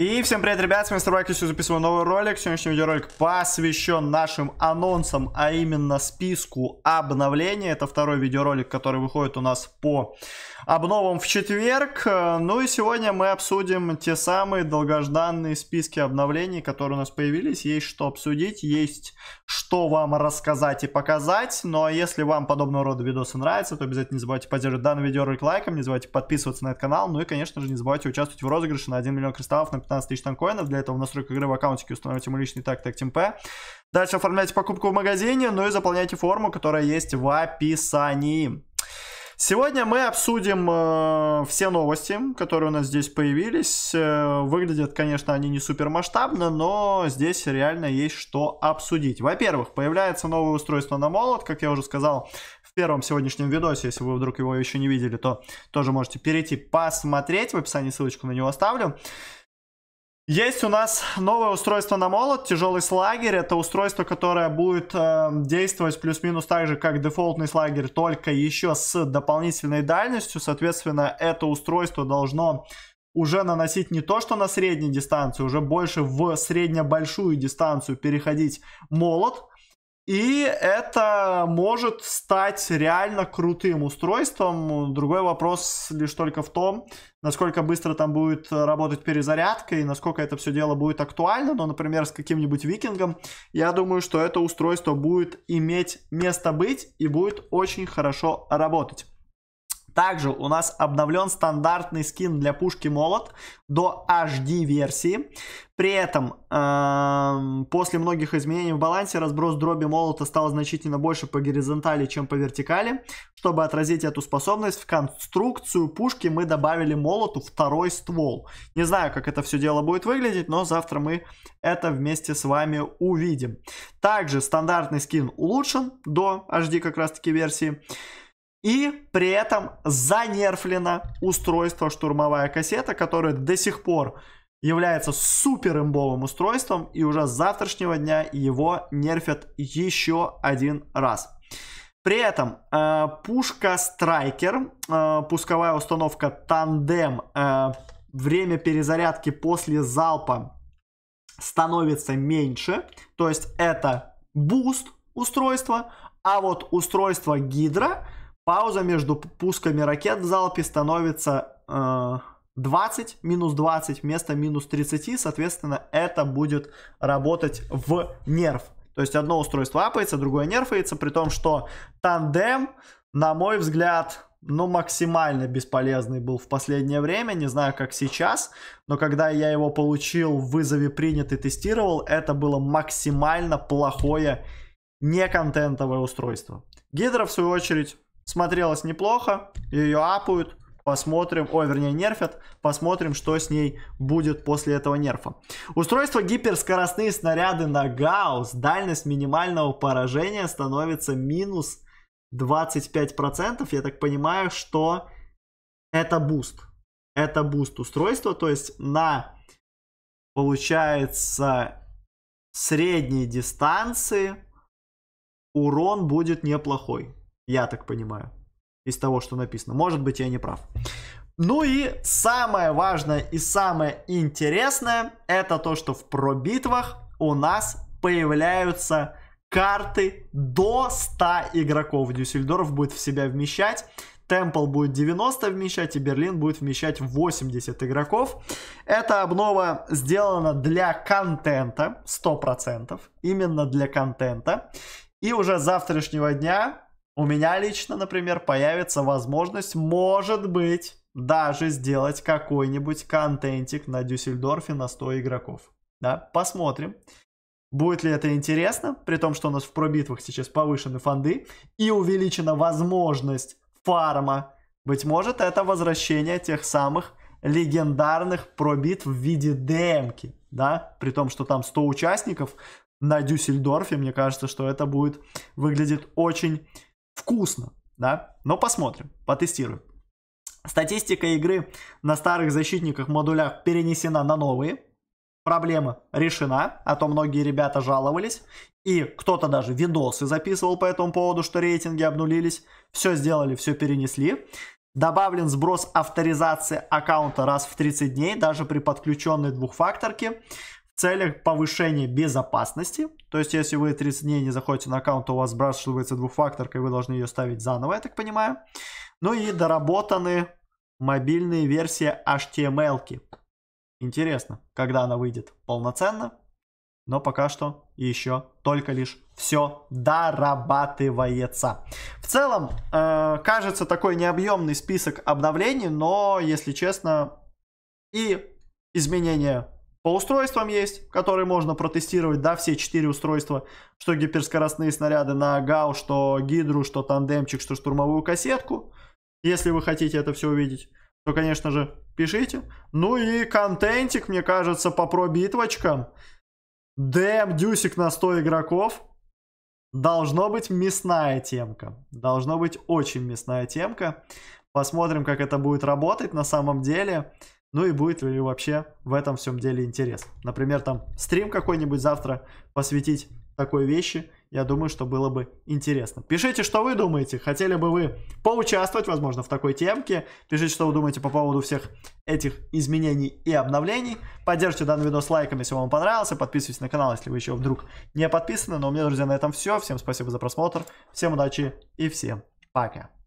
И всем привет, ребят, с вами Старбак, сегодня записываю новый ролик. Сегодняшний видеоролик посвящен нашим анонсам, а именно списку обновлений. Это второй видеоролик, который выходит у нас по обновам в четверг. Ну и сегодня мы обсудим те самые долгожданные списки обновлений, которые у нас появились. Есть что обсудить, есть что вам рассказать и показать. Ну а если вам подобного рода видосы нравятся, то обязательно не забывайте поддерживать данный видеоролик лайком, не забывайте подписываться на этот канал, ну и, конечно же, не забывайте участвовать в розыгрыше на 1 миллион кристаллов на 15 тысяч танкоинов. Для этого в настройках игры в аккаунтике установите мой личный так TagTimP. Дальше оформляйте покупку в магазине, ну и заполняйте форму, которая есть в описании. Сегодня мы обсудим э, все новости, которые у нас здесь появились. Э, выглядят, конечно, они не супер масштабно, но здесь реально есть что обсудить. Во-первых, появляется новое устройство на молот, как я уже сказал в первом сегодняшнем видосе. Если вы вдруг его еще не видели, то тоже можете перейти посмотреть. В описании ссылочку на него оставлю. Есть у нас новое устройство на молот, тяжелый слагер. Это устройство, которое будет э, действовать плюс-минус так же, как дефолтный слагер, только еще с дополнительной дальностью. Соответственно, это устройство должно уже наносить не то, что на средней дистанции, уже больше в средне-большую дистанцию переходить молот. И это может стать реально крутым устройством. Другой вопрос лишь только в том, насколько быстро там будет работать перезарядка и насколько это все дело будет актуально. Но, например, с каким-нибудь викингом, я думаю, что это устройство будет иметь место быть и будет очень хорошо работать. Также у нас обновлен стандартный скин для пушки молот до HD версии. При этом э, после многих изменений в балансе разброс дроби молота стал значительно больше по горизонтали, чем по вертикали. Чтобы отразить эту способность, в конструкцию пушки мы добавили молоту второй ствол. Не знаю, как это все дело будет выглядеть, но завтра мы это вместе с вами увидим. Также стандартный скин улучшен до HD как раз таки версии. И при этом занерфлено устройство штурмовая кассета, которое до сих пор является супер имбовым устройством, и уже с завтрашнего дня его нерфят еще один раз. При этом э, пушка Страйкер, э, пусковая установка Тандем, э, время перезарядки после залпа становится меньше, то есть это буст устройства, а вот устройство Гидра, пауза между пусками ракет в залпе становится э, 20, минус 20 вместо минус 30, соответственно, это будет работать в нерв. То есть одно устройство апается, другое нерфается, при том, что тандем, на мой взгляд, ну, максимально бесполезный был в последнее время, не знаю, как сейчас, но когда я его получил в вызове принят и тестировал, это было максимально плохое неконтентовое устройство. Гидра, в свою очередь, смотрелась неплохо, ее апают, Посмотрим, о, вернее, нерфят. Посмотрим, что с ней будет после этого нерфа. Устройство гиперскоростные снаряды на Гаус. Дальность минимального поражения становится минус 25%. Я так понимаю, что это буст. Это буст устройства, то есть на, получается, средней дистанции урон будет неплохой. Я так понимаю из того, что написано. Может быть, я не прав. Ну и самое важное и самое интересное, это то, что в пробитвах у нас появляются карты до 100 игроков. Дюссельдорф будет в себя вмещать. Темпл будет 90 вмещать, и Берлин будет вмещать 80 игроков. Эта обнова сделана для контента, 100%, именно для контента. И уже с завтрашнего дня у меня лично, например, появится возможность, может быть, даже сделать какой-нибудь контентик на Дюссельдорфе на 100 игроков. Да, посмотрим. Будет ли это интересно, при том, что у нас в пробитвах сейчас повышены фонды и увеличена возможность фарма. Быть может, это возвращение тех самых легендарных пробит в виде демки, да, при том, что там 100 участников на Дюссельдорфе, мне кажется, что это будет выглядит очень вкусно, да, но посмотрим, потестируем. Статистика игры на старых защитниках модулях перенесена на новые. Проблема решена, а то многие ребята жаловались. И кто-то даже видосы записывал по этому поводу, что рейтинги обнулились. Все сделали, все перенесли. Добавлен сброс авторизации аккаунта раз в 30 дней, даже при подключенной двухфакторке целях повышения безопасности. То есть, если вы 30 дней не заходите на аккаунт, то у вас сбрасывается двухфакторка, и вы должны ее ставить заново, я так понимаю. Ну и доработаны мобильные версии HTML. -ки. Интересно, когда она выйдет полноценно. Но пока что еще только лишь все дорабатывается. В целом, э, кажется такой необъемный список обновлений, но, если честно, и изменения по устройствам есть, которые можно протестировать, да, все четыре устройства, что гиперскоростные снаряды на ГАУ, что гидру, что тандемчик, что штурмовую кассетку. Если вы хотите это все увидеть, то, конечно же, пишите. Ну и контентик, мне кажется, по пробитвочкам. Дэм, дюсик на 100 игроков. Должно быть мясная темка. Должно быть очень мясная темка. Посмотрим, как это будет работать на самом деле. Ну и будет ли вообще в этом всем деле интерес. Например, там стрим какой-нибудь завтра посвятить такой вещи. Я думаю, что было бы интересно. Пишите, что вы думаете. Хотели бы вы поучаствовать, возможно, в такой темке. Пишите, что вы думаете по поводу всех этих изменений и обновлений. Поддержите данный видос лайком, если вам понравился. Подписывайтесь на канал, если вы еще вдруг не подписаны. Но ну, а у меня, друзья, на этом все. Всем спасибо за просмотр. Всем удачи и всем пока.